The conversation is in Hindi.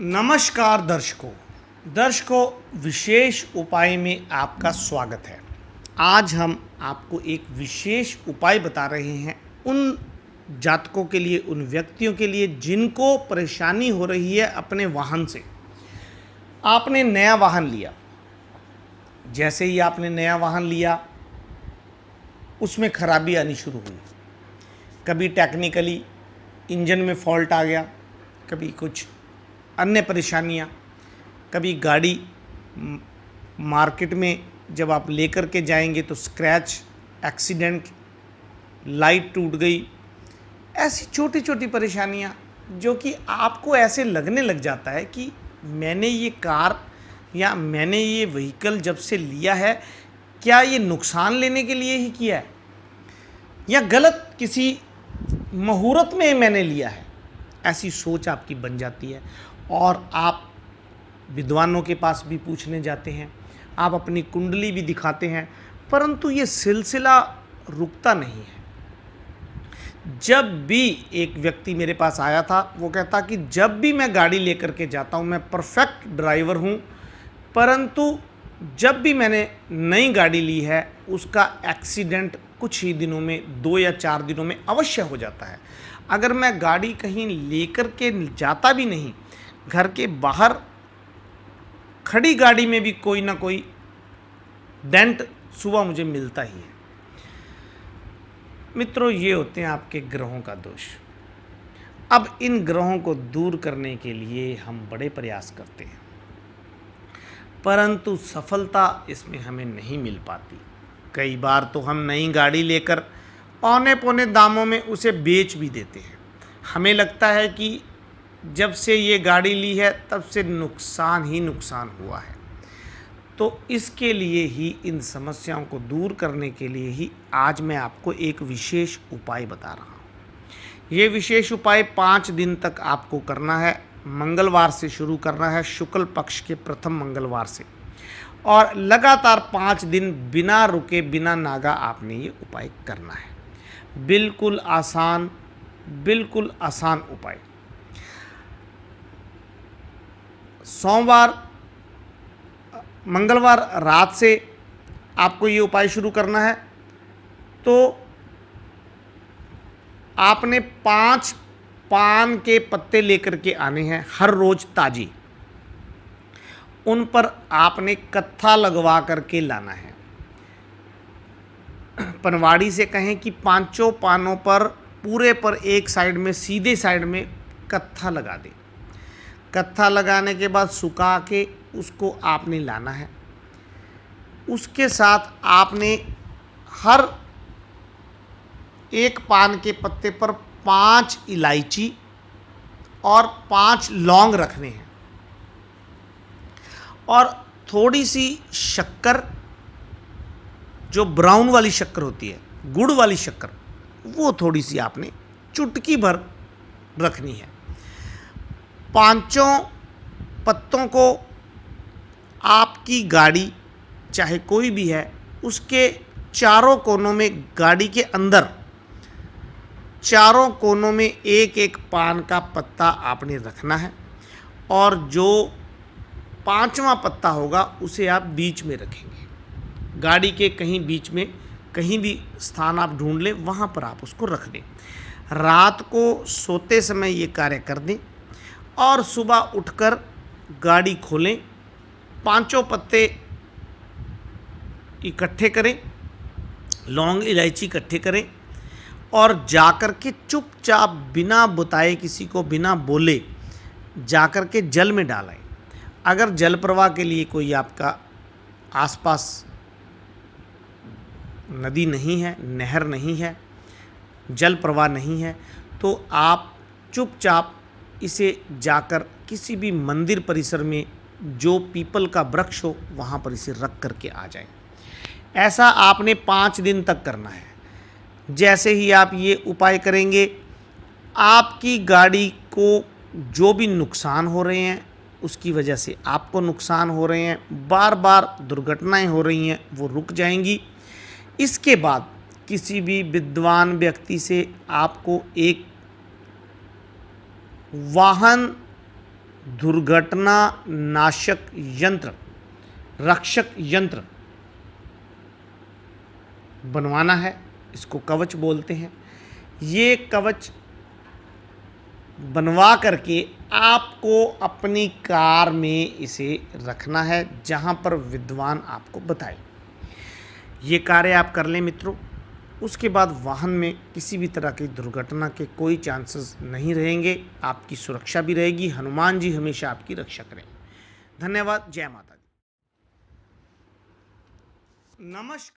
नमस्कार दर्शकों दर्शकों विशेष उपाय में आपका स्वागत है आज हम आपको एक विशेष उपाय बता रहे हैं उन जातकों के लिए उन व्यक्तियों के लिए जिनको परेशानी हो रही है अपने वाहन से आपने नया वाहन लिया जैसे ही आपने नया वाहन लिया उसमें खराबी आनी शुरू हुई कभी टेक्निकली इंजन में फॉल्ट आ गया कभी कुछ अन्य परेशानियाँ कभी गाड़ी मार्केट में जब आप लेकर के जाएंगे तो स्क्रैच एक्सीडेंट लाइट टूट गई ऐसी छोटी छोटी परेशानियाँ जो कि आपको ऐसे लगने लग जाता है कि मैंने ये कार या मैंने ये व्हीकल जब से लिया है क्या ये नुकसान लेने के लिए ही किया है या गलत किसी मुहूर्त में मैंने लिया है ऐसी सोच आपकी बन जाती है और आप विद्वानों के पास भी पूछने जाते हैं आप अपनी कुंडली भी दिखाते हैं परंतु ये सिलसिला रुकता नहीं है जब भी एक व्यक्ति मेरे पास आया था वो कहता कि जब भी मैं गाड़ी लेकर के जाता हूँ मैं परफेक्ट ड्राइवर हूँ परंतु जब भी मैंने नई गाड़ी ली है उसका एक्सीडेंट कुछ ही दिनों में दो या चार दिनों में अवश्य हो जाता है अगर मैं गाड़ी कहीं लेकर के जाता भी नहीं घर के बाहर खड़ी गाड़ी में भी कोई ना कोई डेंट सुबह मुझे मिलता ही है मित्रों ये होते हैं आपके ग्रहों का दोष अब इन ग्रहों को दूर करने के लिए हम बड़े प्रयास करते हैं परंतु सफलता इसमें हमें नहीं मिल पाती कई बार तो हम नई गाड़ी लेकर औने पौने दामों में उसे बेच भी देते हैं हमें लगता है कि जब से ये गाड़ी ली है तब से नुकसान ही नुकसान हुआ है तो इसके लिए ही इन समस्याओं को दूर करने के लिए ही आज मैं आपको एक विशेष उपाय बता रहा हूँ ये विशेष उपाय पाँच दिन तक आपको करना है मंगलवार से शुरू करना है शुक्ल पक्ष के प्रथम मंगलवार से और लगातार पाँच दिन बिना रुके बिना नागा आपने ये उपाय करना है बिल्कुल आसान बिल्कुल आसान उपाय सोमवार मंगलवार रात से आपको ये उपाय शुरू करना है तो आपने पांच पान के पत्ते लेकर के आने हैं हर रोज ताजी उन पर आपने कत्था लगवा करके लाना है पनवाड़ी से कहें कि पांचों पानों पर पूरे पर एक साइड में सीधे साइड में कत्था लगा दें कत्था लगाने के बाद सुखा के उसको आपने लाना है उसके साथ आपने हर एक पान के पत्ते पर पांच इलायची और पांच लौंग रखने हैं और थोड़ी सी शक्कर जो ब्राउन वाली शक्कर होती है गुड़ वाली शक्कर वो थोड़ी सी आपने चुटकी भर रखनी है पाँचों पत्तों को आपकी गाड़ी चाहे कोई भी है उसके चारों कोनों में गाड़ी के अंदर चारों कोनों में एक एक पान का पत्ता आपने रखना है और जो पांचवा पत्ता होगा उसे आप बीच में रखेंगे गाड़ी के कहीं बीच में कहीं भी स्थान आप ढूंढ लें वहाँ पर आप उसको रख दें रात को सोते समय ये कार्य कर दें और सुबह उठकर गाड़ी खोलें पांचों पत्ते इकट्ठे करें लौंग इलायची इकट्ठे करें और जा कर के चुपचाप बिना बताए किसी को बिना बोले जा कर के जल में डालें अगर जल प्रवाह के लिए कोई आपका आसपास नदी नहीं है नहर नहीं है जल प्रवाह नहीं है तो आप चुपचाप इसे जाकर किसी भी मंदिर परिसर में जो पीपल का वृक्ष हो वहाँ पर इसे रख कर के आ जाएं ऐसा आपने पाँच दिन तक करना है जैसे ही आप ये उपाय करेंगे आपकी गाड़ी को जो भी नुकसान हो रहे हैं उसकी वजह से आपको नुकसान हो रहे हैं बार बार दुर्घटनाएं हो रही हैं वो रुक जाएंगी इसके बाद किसी भी विद्वान व्यक्ति से आपको एक वाहन दुर्घटना नाशक यंत्र रक्षक यंत्र बनवाना है इसको कवच बोलते हैं ये कवच बनवा करके आपको अपनी कार में इसे रखना है जहाँ पर विद्वान आपको बताए ये कार्य आप कर लें मित्रों उसके बाद वाहन में किसी भी तरह की दुर्घटना के कोई चांसेस नहीं रहेंगे आपकी सुरक्षा भी रहेगी हनुमान जी हमेशा आपकी रक्षा करेंगे धन्यवाद जय माता दी नमस्कार